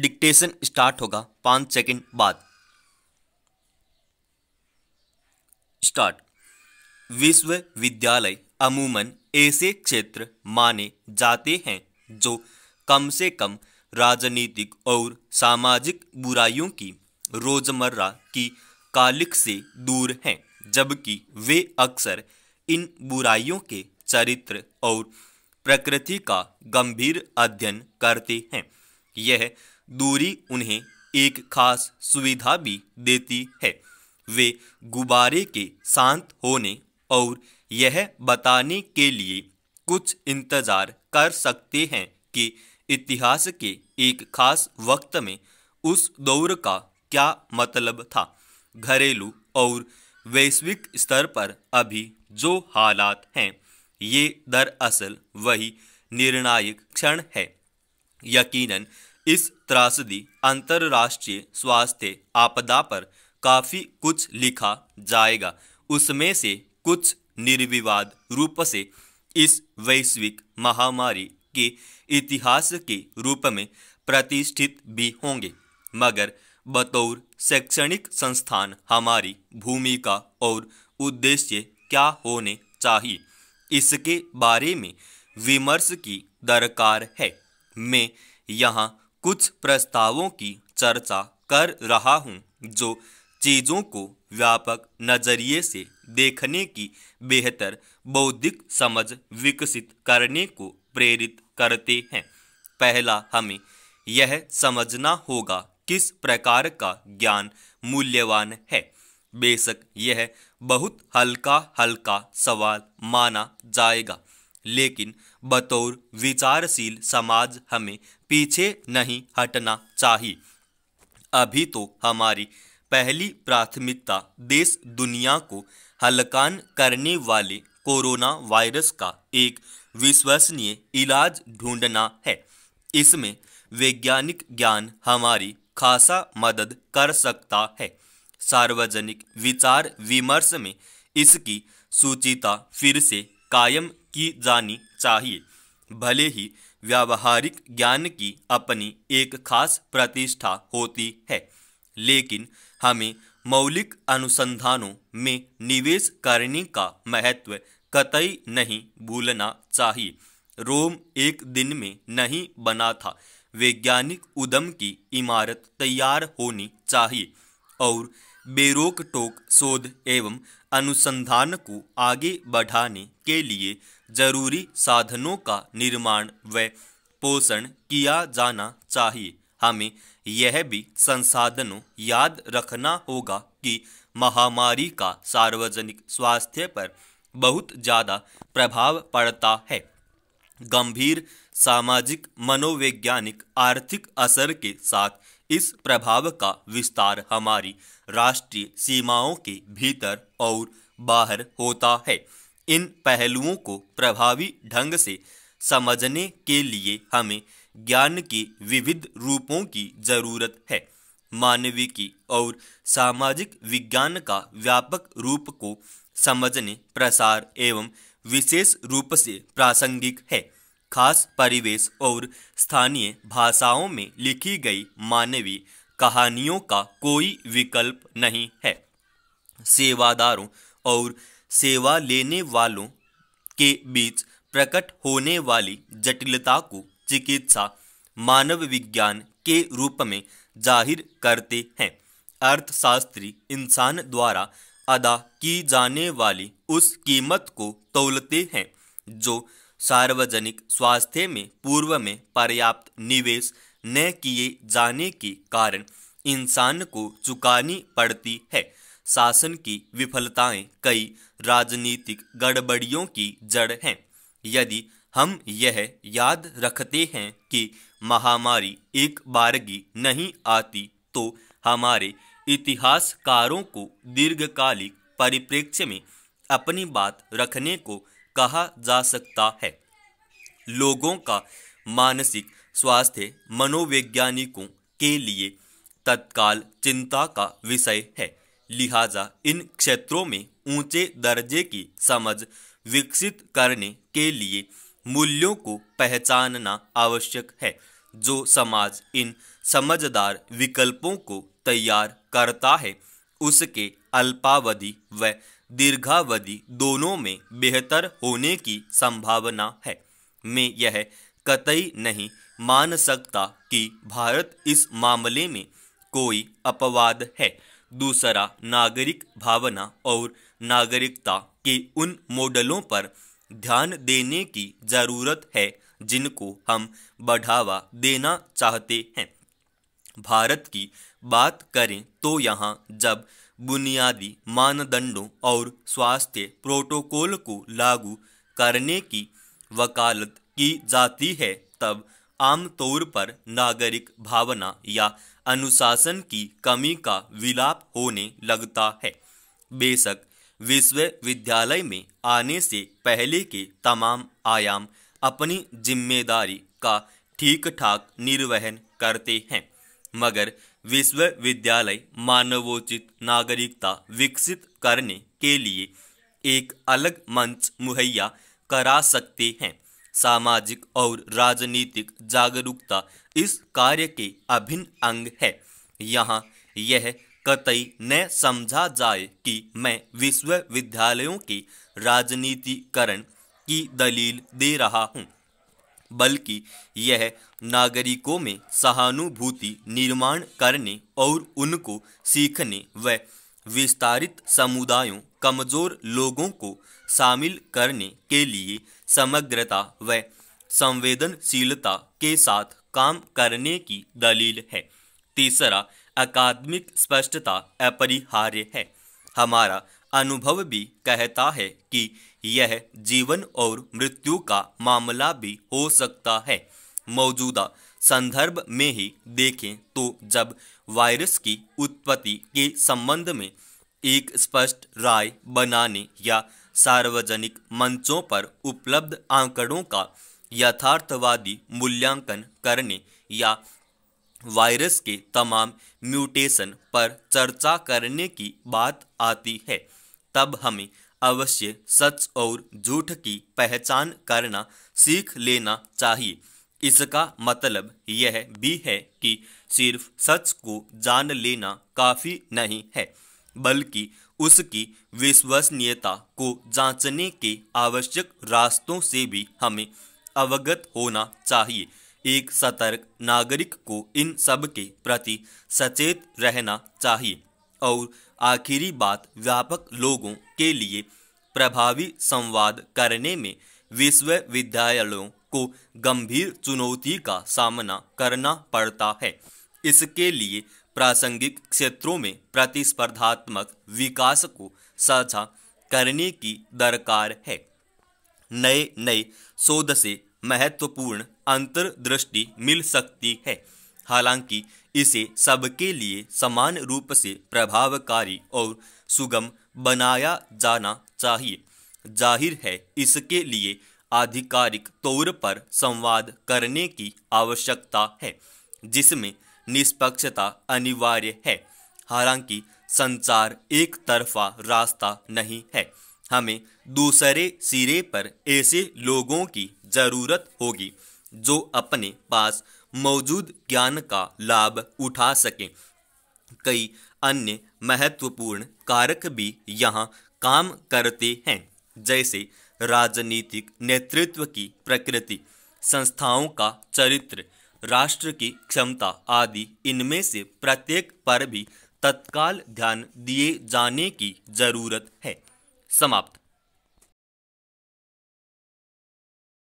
dictation start होगा पाँच second बाद स्टार्ट विश्वविद्यालय अमूमन ऐसे क्षेत्र माने जाते हैं जो कम से कम राजनीतिक और सामाजिक बुराइयों की रोजमर्रा की कालिक से दूर हैं जबकि वे अक्सर इन बुराइयों के चरित्र और प्रकृति का गंभीर अध्ययन करते हैं यह दूरी उन्हें एक खास सुविधा भी देती है वे गुब्बारे के शांत होने और यह बताने के लिए कुछ इंतज़ार कर सकते हैं कि इतिहास के एक खास वक्त में उस दौर का क्या मतलब था घरेलू और वैश्विक स्तर पर अभी जो हालात हैं ये दरअसल वही निर्णायक क्षण है यकीनन इस त्रासदी अंतर्राष्ट्रीय स्वास्थ्य आपदा पर काफ़ी कुछ लिखा जाएगा उसमें से कुछ निर्विवाद रूप से इस वैश्विक महामारी के इतिहास के रूप में प्रतिष्ठित भी होंगे मगर बतौर शैक्षणिक संस्थान हमारी भूमिका और उद्देश्य क्या होने चाहिए इसके बारे में विमर्श की दरकार है मैं यहाँ कुछ प्रस्तावों की चर्चा कर रहा हूँ जो चीज़ों को व्यापक नज़रिए से देखने की बेहतर बौद्धिक समझ विकसित करने को प्रेरित करते हैं पहला हमें यह समझना होगा किस प्रकार का ज्ञान मूल्यवान है बेशक यह बहुत हल्का हल्का सवाल माना जाएगा लेकिन बतौर विचारशील समाज हमें पीछे नहीं हटना चाहिए अभी तो हमारी पहली प्राथमिकता देश दुनिया को हलकान करने वाले कोरोना वायरस का एक विश्वसनीय इलाज ढूंढना है इसमें वैज्ञानिक ज्ञान हमारी खासा मदद कर सकता है सार्वजनिक विचार विमर्श में इसकी सूचिता फिर से कायम की जानी चाहिए भले ही व्यावहारिक ज्ञान की अपनी एक खास प्रतिष्ठा होती है लेकिन हमें मौलिक अनुसंधानों में निवेश करने का महत्व कतई नहीं भूलना चाहिए रोम एक दिन में नहीं बना था वैज्ञानिक उद्यम की इमारत तैयार होनी चाहिए और बेरोक टोक शोध एवं अनुसंधान को आगे बढ़ाने के लिए जरूरी साधनों का निर्माण व पोषण किया जाना चाहिए हमें यह भी संसाधनों याद रखना होगा कि महामारी का सार्वजनिक स्वास्थ्य पर बहुत ज़्यादा प्रभाव पड़ता है गंभीर सामाजिक मनोवैज्ञानिक आर्थिक असर के साथ इस प्रभाव का विस्तार हमारी राष्ट्रीय सीमाओं के भीतर और बाहर होता है इन पहलुओं को प्रभावी ढंग से समझने के लिए हमें ज्ञान के विविध रूपों की जरूरत है मानविकी और सामाजिक विज्ञान का व्यापक रूप को समझने प्रसार एवं विशेष रूप से प्रासंगिक है खास परिवेश और स्थानीय भाषाओं में लिखी गई मानवीय कहानियों का कोई विकल्प नहीं है सेवादारों और सेवा लेने वालों के बीच प्रकट होने वाली जटिलता को चिकित्सा मानव विज्ञान के रूप में जाहिर करते हैं अर्थशास्त्री इंसान द्वारा अदा की जाने वाली उस कीमत को तोलते हैं जो सार्वजनिक स्वास्थ्य में पूर्व में पर्याप्त निवेश न किए जाने के कारण इंसान को चुकानी पड़ती है शासन की विफलताएं कई राजनीतिक गड़बड़ियों की जड़ हैं यदि हम यह याद रखते हैं कि महामारी एक बारगी नहीं आती तो हमारे इतिहासकारों को दीर्घकालिक परिप्रेक्ष्य में अपनी बात रखने को कहा जा सकता है लोगों का मानसिक स्वास्थ्य मनोवैज्ञानिकों के लिए तत्काल चिंता का विषय है लिहाजा इन क्षेत्रों में ऊंचे दर्जे की समझ विकसित करने के लिए मूल्यों को पहचानना आवश्यक है जो समाज इन समझदार विकल्पों को तैयार करता है उसके अल्पावधि व दीर्घावधि दोनों में बेहतर होने की संभावना है मैं यह कतई नहीं मान सकता कि भारत इस मामले में कोई अपवाद है दूसरा नागरिक भावना और नागरिकता के उन मॉडलों पर ध्यान देने की जरूरत है जिनको हम बढ़ावा देना चाहते हैं भारत की बात करें तो यहाँ जब बुनियादी मानदंडों और स्वास्थ्य प्रोटोकॉल को लागू करने की वकालत की जाती है तब आमतौर पर नागरिक भावना या अनुशासन की कमी का विलाप होने लगता है बेशक विश्वविद्यालय में आने से पहले के तमाम आयाम अपनी जिम्मेदारी का ठीक ठाक निर्वहन करते हैं मगर विश्वविद्यालय मानवोचित नागरिकता विकसित करने के लिए एक अलग मंच मुहैया करा सकते हैं सामाजिक और राजनीतिक जागरूकता इस कार्य के अभिन्न अंग है यहाँ यह कतई न समझा जाए कि मैं विश्वविद्यालयों के राजनीतिकरण की दलील दे रहा हूँ बल्कि यह नागरिकों में सहानुभूति निर्माण करने और उनको सीखने व विस्तारित समुदायों कमजोर लोगों को शामिल करने के लिए समग्रता व संवेदनशीलता के साथ काम करने की दलील है तीसरा अकादमिक स्पष्टता अपरिहार्य है हमारा अनुभव भी कहता है कि यह जीवन और मृत्यु का मामला भी हो सकता है मौजूदा संदर्भ में ही देखें तो जब वायरस की उत्पत्ति के संबंध में एक स्पष्ट राय बनाने या सार्वजनिक मंचों पर उपलब्ध आंकड़ों का यथार्थवादी मूल्यांकन करने या वायरस के तमाम म्यूटेशन पर चर्चा करने की बात आती है तब हमें अवश्य सच और झूठ की पहचान करना सीख लेना चाहिए इसका मतलब यह भी है कि सिर्फ सच को जान लेना काफ़ी नहीं है बल्कि उसकी विश्वसनीयता को जांचने के आवश्यक रास्तों से भी हमें अवगत होना चाहिए एक सतर्क नागरिक को इन सब के प्रति सचेत रहना चाहिए और आखिरी बात व्यापक लोगों के लिए प्रभावी संवाद करने में विश्वविद्यालयों को गंभीर चुनौती का सामना करना पड़ता है इसके लिए प्रासंगिक क्षेत्रों में प्रतिस्पर्धात्मक विकास को साझा करने की दरकार है नए नए शोध से महत्वपूर्ण अंतर्दृष्टि मिल सकती है हालांकि इसे सबके लिए समान रूप से प्रभावकारी और सुगम बनाया जाना चाहिए जाहिर है इसके लिए आधिकारिक तौर पर संवाद करने की आवश्यकता है जिसमें निष्पक्षता अनिवार्य है हालांकि संचार एक तरफा रास्ता नहीं है हमें दूसरे सिरे पर ऐसे लोगों की जरूरत होगी जो अपने पास मौजूद ज्ञान का लाभ उठा सकें कई अन्य महत्वपूर्ण कारक भी यहाँ काम करते हैं जैसे राजनीतिक नेतृत्व की प्रकृति संस्थाओं का चरित्र राष्ट्र की क्षमता आदि इनमें से प्रत्येक पर भी तत्काल ध्यान दिए जाने की जरूरत है समाप्त